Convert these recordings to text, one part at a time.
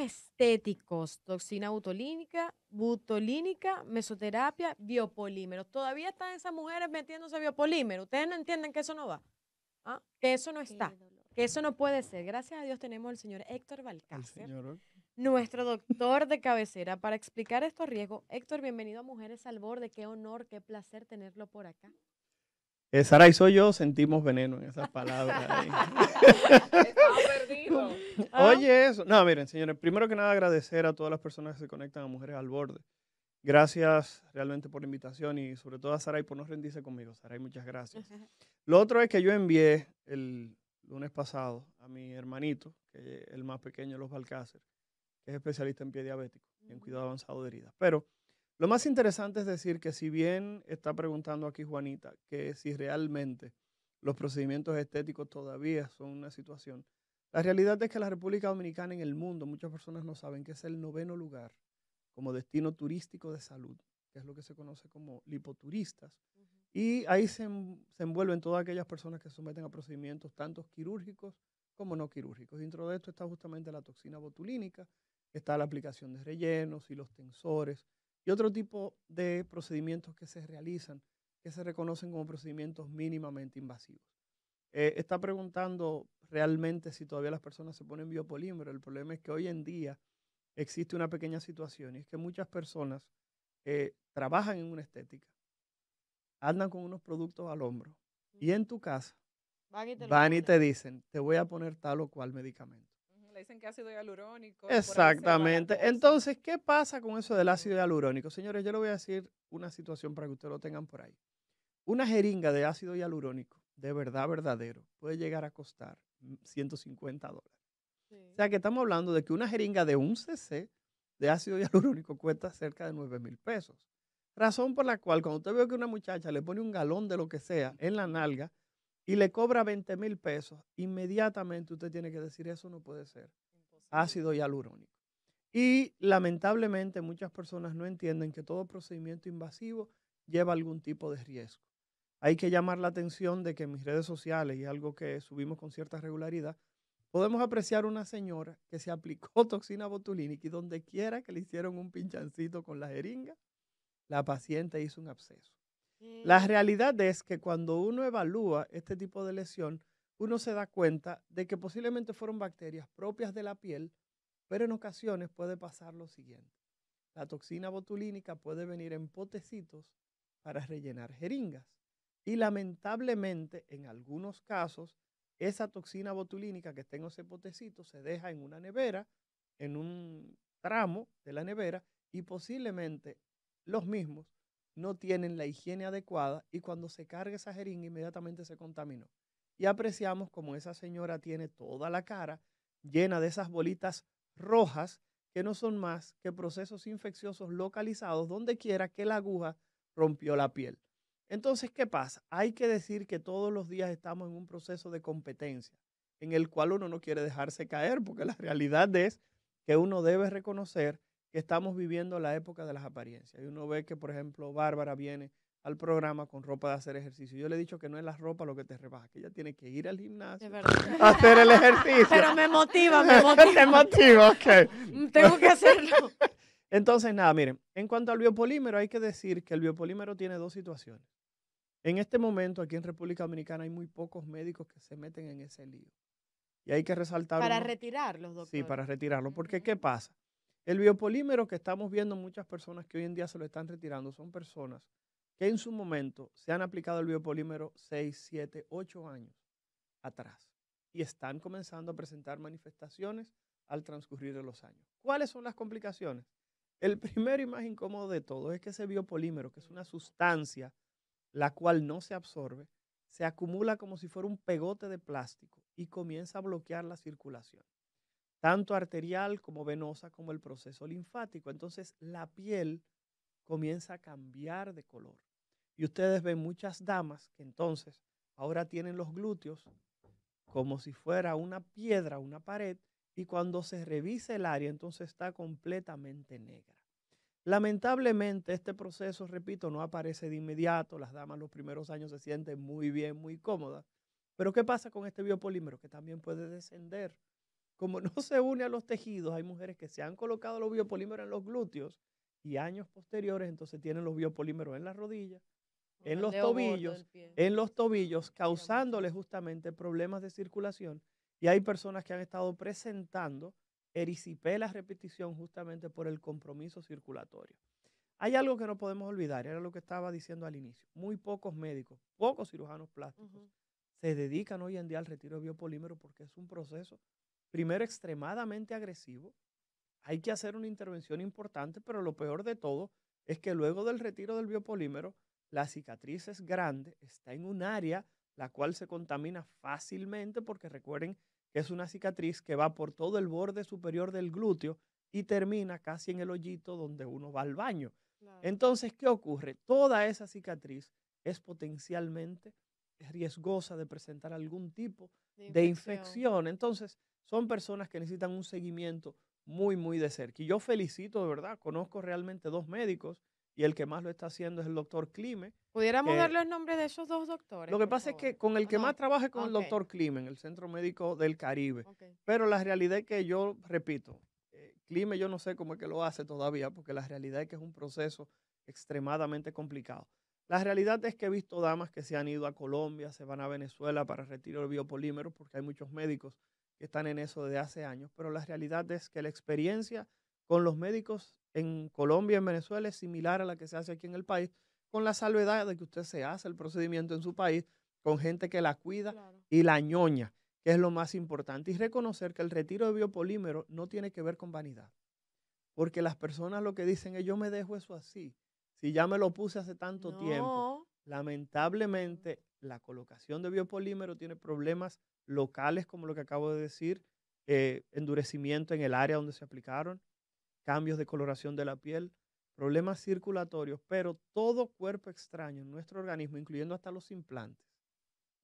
estéticos, toxina butolínica, butolínica, mesoterapia, biopolímeros. Todavía están esas mujeres metiéndose biopolímero. Ustedes no entienden que eso no va, ¿ah? que eso no está, que eso no puede ser. Gracias a Dios tenemos al señor Héctor Balcácer, nuestro doctor de cabecera, para explicar estos riesgos. Héctor, bienvenido a Mujeres al Borde. Qué honor, qué placer tenerlo por acá. Eh, y soy yo sentimos veneno en esas palabras. Estaba perdido. Oye, eso. No, miren, señores, primero que nada agradecer a todas las personas que se conectan a Mujeres al Borde. Gracias realmente por la invitación y sobre todo a Saray por no rendirse conmigo. Saray, muchas gracias. Lo otro es que yo envié el lunes pasado a mi hermanito, que es el más pequeño de los Balcácer, que es especialista en pie diabético y en cuidado avanzado de heridas. Pero lo más interesante es decir que si bien está preguntando aquí Juanita que si realmente los procedimientos estéticos todavía son una situación, la realidad es que la República Dominicana en el mundo, muchas personas no saben que es el noveno lugar como destino turístico de salud, que es lo que se conoce como lipoturistas. Y ahí se, se, envuelven todas aquellas personas que se someten a procedimientos tanto quirúrgicos como no quirúrgicos. Dentro de esto está justamente la toxina botulínica, está la aplicación de rellenos y los tensores y otro tipo de procedimientos que se realizan, que se reconocen como procedimientos mínimamente invasivos. Eh, está preguntando realmente si todavía las personas se ponen biopolímero. El problema es que hoy en día existe una pequeña situación y es que muchas personas eh, trabajan en una estética, andan con unos productos al hombro y en tu casa van y te dicen, te voy a poner tal o cual medicamento dicen que ácido hialurónico. Exactamente. Entonces, ¿qué pasa con eso del ácido hialurónico? Señores, yo le voy a decir una situación para que ustedes lo tengan por ahí. Una jeringa de ácido hialurónico, de verdad, verdadero, puede llegar a costar 150 mm, dólares. O sea que estamos hablando de que una jeringa de un cc de ácido hialurónico cuesta cerca de 9 mil pesos. Razón por la cual cuando usted ve que una muchacha le pone un galón de lo que sea en la nalga, y le cobra 20 mil pesos, inmediatamente usted tiene que decir, eso no puede ser. Ácido hialurónico. Y lamentablemente muchas personas no entienden que todo procedimiento invasivo lleva algún tipo de riesgo. Hay que llamar la atención de que en mis redes sociales, y algo que subimos con cierta regularidad, podemos apreciar una señora que se aplicó toxina botulínica y donde quiera que le hicieron un pinchancito con la jeringa, la paciente hizo un absceso. La eh, realidad es que cuando uno evalúa este tipo de lesión, uno se da cuenta de que posiblemente fueron bacterias propias de la piel, pero en ocasiones puede pasar lo siguiente. La toxina botulínica puede venir en potecitos para rellenar jeringas. Y lamentablemente, en algunos casos, esa toxina botulínica que está en ese potecito se deja en una nevera, en un tramo de la nevera, y posiblemente los mismos no tienen la higiene adecuada y cuando se carga esa jeringa inmediatamente se contaminó. Y apreciamos como esa señora tiene toda la cara llena de esas bolitas rojas que no son más que procesos infecciosos localizados donde quiera que la aguja rompió la piel. Entonces, ¿qué pasa? Hay que decir que todos los días estamos en un proceso de competencia en el cual uno no quiere dejarse caer porque la realidad es que uno debe reconocer que estamos viviendo la época de las apariencias. Y uno ve que, por ejemplo, Bárbara viene al programa con ropa de hacer ejercicio. Yo le he dicho que no es la ropa lo que te rebaja, que ella tiene que ir al gimnasio a hacer el ejercicio. Pero me motiva, me motiva. Te motiva, ok. Mm, tengo que hacerlo. Entonces, nada, miren, en cuanto al biopolímero, hay que decir que el biopolímero tiene dos situaciones. En este momento, aquí en República Dominicana, hay muy pocos médicos que se meten en ese lío. Y hay que resaltar. Para retirar los doctor. Sí, para retirarlo. Porque, ¿qué pasa? El biopolímero que estamos viendo muchas personas que hoy en día se lo están retirando son personas que en su momento se han aplicado el biopolímero 6, 7, 8 años atrás y están comenzando a presentar manifestaciones al transcurrir de los años. ¿Cuáles son las complicaciones? El primero y más incómodo de todo es que ese biopolímero, que es una sustancia la cual no se absorbe, se acumula como si fuera un pegote de plástico y comienza a bloquear la circulación tanto arterial como venosa como el proceso linfático. Entonces la piel comienza a cambiar de color. Y ustedes ven muchas damas que entonces ahora tienen los glúteos como si fuera una piedra, una pared, y cuando se revisa el área entonces está completamente negra. Lamentablemente este proceso, repito, no aparece de inmediato, las damas los primeros años se sienten muy bien, muy cómodas, pero ¿qué pasa con este biopolímero? Que también puede descender como no se une a los tejidos, hay mujeres que se han colocado los biopolímeros en los glúteos y años posteriores entonces tienen los biopolímeros en las rodillas, en los tobillos, en los tobillos, causándole justamente problemas de circulación. Y hay personas que han estado presentando erisipelas repetición justamente por el compromiso circulatorio. Hay algo que no podemos olvidar, era lo que estaba diciendo al inicio. Muy pocos médicos, pocos cirujanos plásticos se dedican hoy en día al retiro de biopolímeros porque es un proceso primero extremadamente agresivo, hay que hacer una intervención importante, pero lo peor de todo es que luego del retiro del biopolímero, la cicatriz es grande, está en un área la cual se contamina fácilmente porque recuerden que es una cicatriz que va por todo el borde superior del glúteo y termina casi en el hoyito donde uno va al baño. Entonces, ¿qué ocurre? Toda esa cicatriz es potencialmente riesgosa de presentar algún tipo de infección. De infección. Entonces, son personas que necesitan un seguimiento muy, muy de cerca. Y yo felicito de verdad, conozco realmente dos médicos y el que más lo está haciendo es el doctor Clime. ¿Pudiéramos darle el nombre de esos dos doctores? Lo que pasa es que con el que más trabaja es con el doctor Clime, el Centro Médico del Caribe. Pero la realidad es que yo, repito, eh, Clime yo no sé cómo es que lo hace todavía, porque la realidad es que es un proceso extremadamente complicado. La realidad es que he visto damas que se han ido a Colombia, se van a Venezuela para retirar biopolímeros, porque hay muchos médicos están en eso desde hace años, pero la realidad es que la experiencia con los médicos en Colombia, en Venezuela, es similar a la que se hace aquí en el país, con la salvedad de que usted se hace el procedimiento en su país con gente que la cuida y la ñoña, que es lo más importante. Y reconocer que el retiro de biopolímero no tiene que ver con vanidad, porque las personas lo que dicen es yo me dejo eso así, si ya me lo puse hace tanto tiempo. Lamentablemente, la colocación de biopolímero tiene problemas locales, como lo que acabo de decir, eh, endurecimiento en el área donde se aplicaron, cambios de coloración de la piel, problemas circulatorios, pero todo cuerpo extraño en nuestro organismo, incluyendo hasta los implantes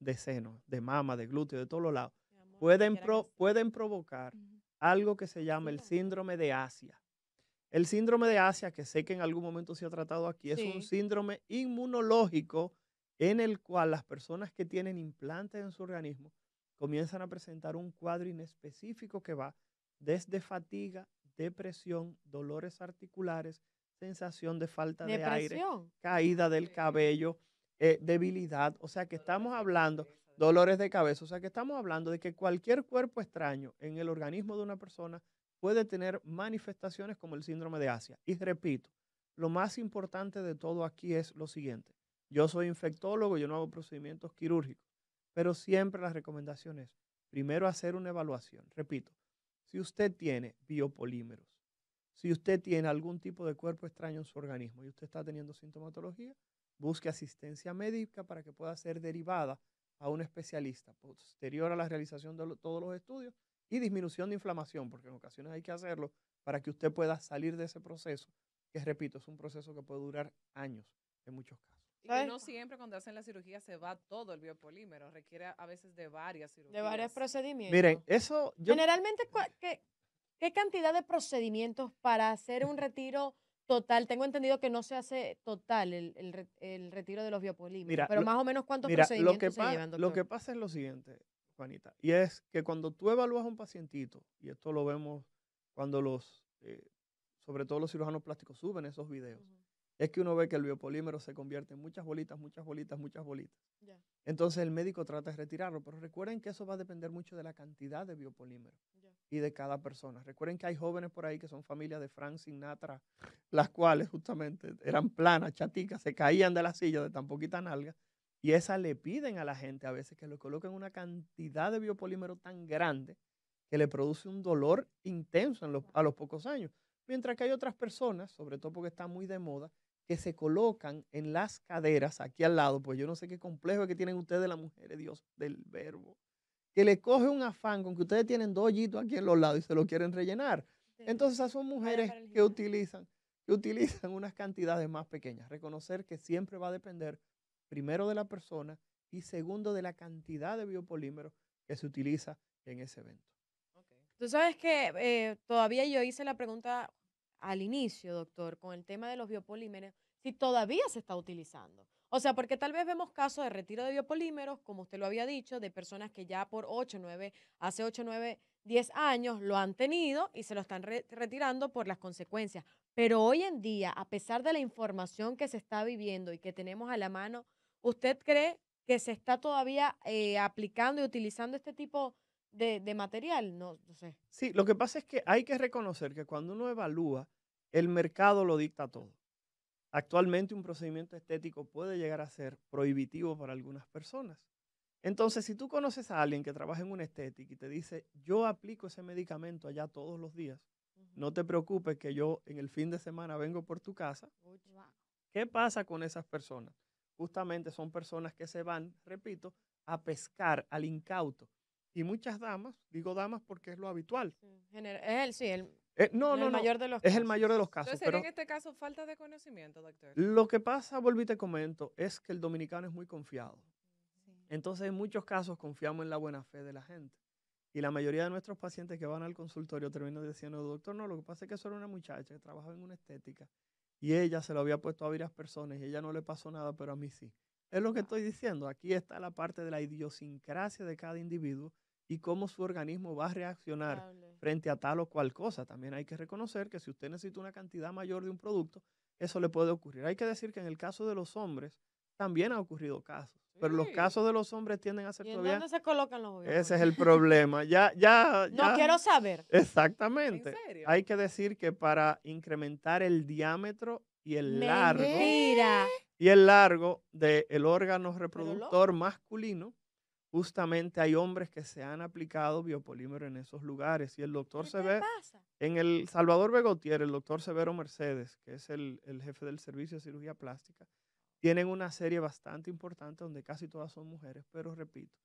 de seno, de mama, de glúteo, de todos los lados, pueden, pueden provocar algo que se llama el síndrome de Asia. El síndrome de Asia, que sé que en algún momento se ha tratado aquí, es un síndrome inmunológico en el cual las personas que tienen implantes en su organismo comienzan a presentar un cuadro inespecífico que va desde fatiga, depresión, dolores articulares, sensación de falta de aire, caída del cabello, eh, debilidad. O sea que estamos hablando, dolores de cabeza, o sea que estamos hablando de que cualquier cuerpo extraño en el organismo de una persona puede tener manifestaciones como el síndrome de Asia. Y repito, lo más importante de todo aquí es lo siguiente. Yo soy infectólogo, yo no hago procedimientos quirúrgicos. Pero siempre la recomendación es, Primero hacer una evaluación. Repito, si usted tiene biopolímeros, si usted tiene algún tipo de cuerpo extraño en su organismo y usted está teniendo sintomatología, busque asistencia médica para que pueda ser derivada a un especialista posterior a la realización de todos los estudios y disminución de inflamación, porque en ocasiones hay que hacerlo para que usted pueda salir de ese proceso, que repito, es un proceso que puede durar años en muchos casos. Y no siempre cuando hacen la cirugía se va todo el biopolímero, requiere a veces de varias cirugías. De varios procedimientos. Miren, eso... Generalmente, ¿qué, cantidad de procedimientos para hacer un retiro total? Tengo entendido que no se hace total el, retiro de los biopolímeros, pero más o menos cuántos procedimientos lo que se llevan, Lo que pasa es lo siguiente, Juanita, y es que cuando tú evalúas a un pacientito, y esto lo vemos cuando los, eh, sobre todo los cirujanos plásticos, suben esos videos, es que uno ve que el biopolímero se convierte en muchas bolitas, muchas bolitas, muchas bolitas. Entonces el médico trata de retirarlo, pero recuerden que eso va a depender mucho de la cantidad de biopolímero y de cada persona. Recuerden que hay jóvenes por ahí que son familias de Frank Sinatra, las cuales justamente eran planas, chaticas, se caían de la silla de tan poquita nalga, y esas le piden a la gente a veces que le coloquen una cantidad de biopolímero tan grande que le produce un dolor intenso a los pocos años. Mientras que hay otras personas, sobre todo porque está muy de moda, que se colocan en las caderas aquí al lado, pues yo no sé qué complejo es que tienen ustedes las mujeres, Dios del verbo, que le coge un afán con que ustedes tienen dos hoyitos aquí en los lados y se lo quieren rellenar. Entonces esas son mujeres que utilizan, que utilizan unas cantidades más pequeñas. Reconocer que siempre va a depender primero de la persona y segundo de la cantidad de biopolímeros que se utiliza en ese evento. Tú sabes que eh, todavía yo hice la pregunta al inicio, doctor, con el tema de los biopolímeros, si todavía se está utilizando. O sea, porque tal vez vemos casos de retiro de biopolímeros, como usted lo había dicho, de personas que ya por 8, 9, hace 8, 9, 10 años lo han tenido y se lo están retirando por las consecuencias. Pero hoy en día, a pesar de la información que se está viviendo y que tenemos a la mano, ¿usted cree que se está todavía eh, aplicando y utilizando este tipo de de, material, no, sé. Sí, lo que pasa es que hay que reconocer que cuando uno evalúa, el mercado lo dicta todo. Actualmente un procedimiento estético puede llegar a ser prohibitivo para algunas personas. Entonces, si tú conoces a alguien que trabaja en una estética y te dice, yo aplico ese medicamento allá todos los días, no te preocupes que yo en el fin de semana vengo por tu casa. ¿Qué pasa con esas personas? Justamente son personas que se van, repito, a pescar al incauto y muchas damas, digo damas porque es lo habitual. es el, sí, eh, no, no, mayor no, de los es el mayor de los casos. Entonces, en este caso falta de conocimiento, doctor? Lo que pasa, volví te comento, es que el dominicano es muy confiado. Entonces, en muchos casos confiamos en la buena fe de la gente. Y la mayoría de nuestros pacientes que van al consultorio terminan diciendo, doctor, no, lo que pasa es que eso era una muchacha que trabajaba en una estética y ella se lo había puesto a varias personas y ella no le pasó nada, pero a mí sí. Es lo que ah. estoy diciendo. Aquí está la parte de la idiosincrasia de cada individuo y cómo su organismo va a reaccionar frente a tal o cual cosa. También hay que reconocer que si usted necesita una cantidad mayor de un producto, eso le puede ocurrir. Hay que decir que en el caso de los hombres también ha ocurrido casos, pero los casos de los hombres tienden a ser ¿Y ¿Dónde se colocan los Ese es el problema. Ya, ya, ya. No quiero saber. Exactamente. Hay que decir que para incrementar el diámetro y el largo y el largo del órgano reproductor masculino, justamente hay hombres que se han aplicado biopolímero en esos lugares. Y el doctor se en el Salvador Begotier, el doctor Severo Mercedes, que es el, jefe del servicio de cirugía plástica, tienen una serie bastante importante donde casi todas son mujeres, pero repito,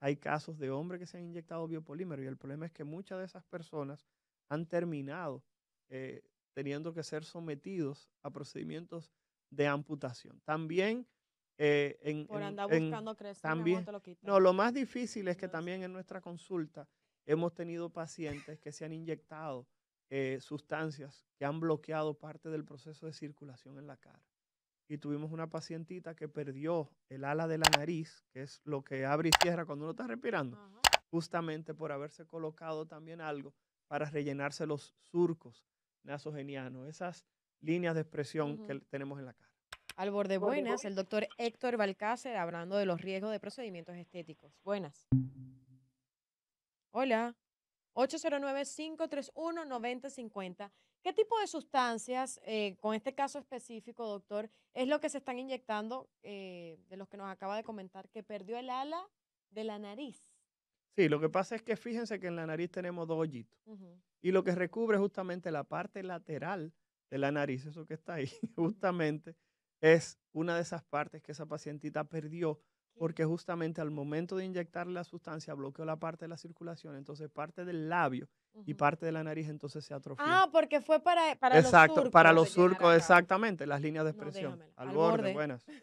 hay casos de hombres que se han inyectado biopolímero y el problema es que muchas de esas personas han terminado eh, teniendo que ser sometidos a procedimientos de amputación. También eh, en, Por andar buscando crecer, también, No, lo más difícil es que también en nuestra consulta hemos tenido pacientes que se han inyectado eh, sustancias que han bloqueado parte del proceso de circulación en la cara. Y tuvimos una pacientita que perdió el ala de la nariz, que es lo que abre y cierra cuando uno está respirando, justamente por haberse colocado también algo para rellenarse los surcos nasogenianos, esas líneas de expresión que tenemos en la cara. Al borde buenas, el doctor Héctor Balcácer hablando de los riesgos de procedimientos estéticos. Buenas. Hola. 809-531-9050. ¿Qué tipo de sustancias, eh, con este caso específico, doctor, es lo que se están inyectando eh, de los que nos acaba de comentar, que perdió el ala de la nariz? Sí, lo que pasa es que fíjense que en la nariz tenemos dos hoyitos y lo que recubre justamente la parte lateral de la nariz, eso que está ahí, justamente es una de esas partes que esa pacientita perdió porque justamente al momento de inyectar la sustancia bloqueó la parte de la circulación, entonces parte del labio y parte de la nariz entonces se atrofió. Ah, porque fue para, para Exacto, los surcos. para los surcos, exactamente, las líneas de expresión. al, borde. buenas.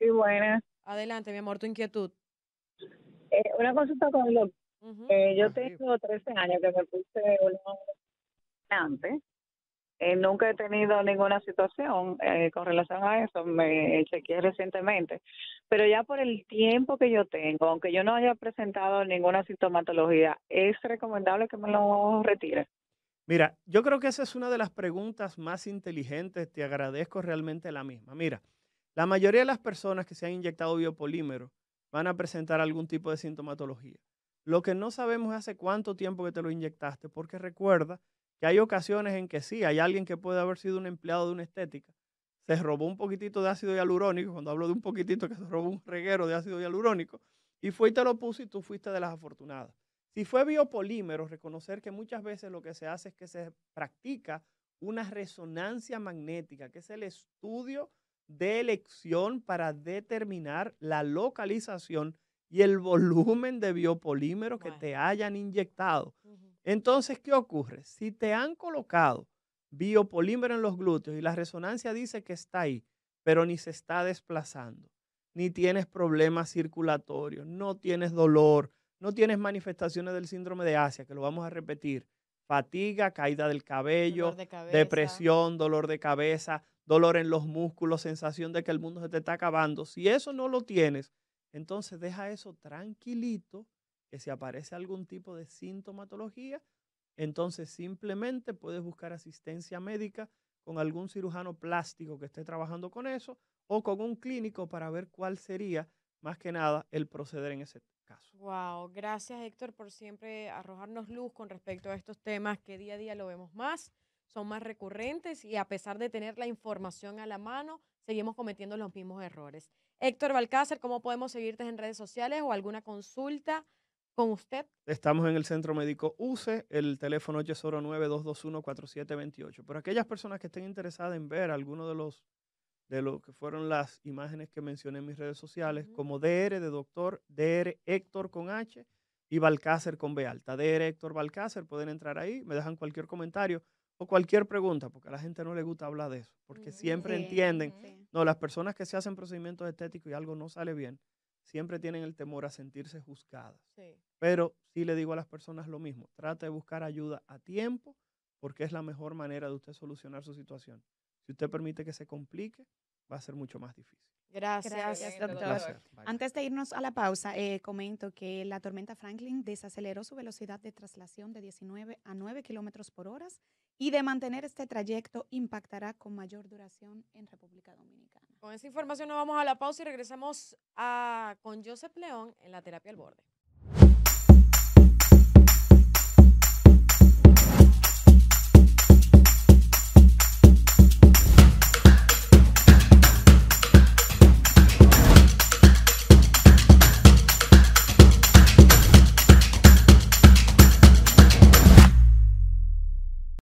Sí, buenas. Adelante, mi amor, tu inquietud. Eh, una consulta con el eh, yo ah, tengo 13 años que me puse una eh, nunca he tenido ninguna situación eh, con relación a eso, me chequeé recientemente, pero ya por el tiempo que yo tengo, aunque yo no haya presentado ninguna sintomatología, es recomendable que me lo retire. Mira, yo creo que esa es una de las preguntas más inteligentes, te agradezco realmente la misma. Mira, la mayoría de las personas que se han inyectado biopolímero van a presentar algún tipo de sintomatología. Lo que no sabemos es hace cuánto tiempo que te lo inyectaste, porque recuerda que hay ocasiones en que sí, hay alguien que puede haber sido un empleado de una estética, se robó un poquitito de ácido hialurónico, cuando hablo de un poquitito, que se robó un reguero de ácido hialurónico, y fue y te lo puso y tú fuiste de las afortunadas. Si fue biopolímero, reconocer que muchas veces lo que se hace es que se practica una resonancia magnética, que es el estudio de elección para determinar la localización y el volumen de biopolímero que te hayan inyectado. Entonces, ¿qué ocurre? Si te han colocado biopolímero en los glúteos y la resonancia dice que está ahí, pero ni se está desplazando, ni tienes problemas circulatorios, no tienes dolor, no tienes manifestaciones del síndrome de Asia, que lo vamos a repetir, fatiga, caída del cabello, depresión, dolor de cabeza, dolor en los músculos, sensación de que el mundo se te está acabando. Si eso no lo tienes, entonces deja eso tranquilito que si aparece algún tipo de sintomatología, entonces simplemente puedes buscar asistencia médica con algún cirujano plástico que esté trabajando con eso o con un clínico para ver cuál sería más que nada el proceder en ese caso. Wow, gracias Héctor por siempre arrojarnos luz con respecto a estos temas que día a día lo vemos más, son más recurrentes y a pesar de tener la información a la mano, seguimos cometiendo los mismos errores. Héctor Balcácer, ¿cómo podemos seguirte en redes sociales o alguna consulta con usted. Estamos en el Centro Médico UCE, el teléfono 809-221-4728. Por aquellas personas que estén interesadas en ver alguno de los de lo que fueron las imágenes que mencioné en mis redes sociales, como DR de doctor, DR Héctor con H y Balcácer con B alta. DR Héctor Balcácer, pueden entrar ahí, me dejan cualquier comentario o cualquier pregunta, porque a la gente no le gusta hablar de eso, porque mm, siempre entienden, no, las personas que se hacen procedimientos estéticos y algo no sale bien, siempre tienen el temor a sentirse juzgadas. Pero sí le digo a las personas lo mismo, trate de buscar ayuda a tiempo porque es la mejor manera de usted solucionar su situación. Si usted permite que se complique, va a ser mucho más difícil. Gracias, doctor. Antes de irnos a la pausa, eh, comento que la tormenta Franklin desaceleró su velocidad de traslación de 19 a 9 kilómetros por hora y de mantener este trayecto impactará con mayor duración en República Dominicana. Con esa información nos vamos a la pausa y regresamos a, ah, con Joseph León en la terapia al borde.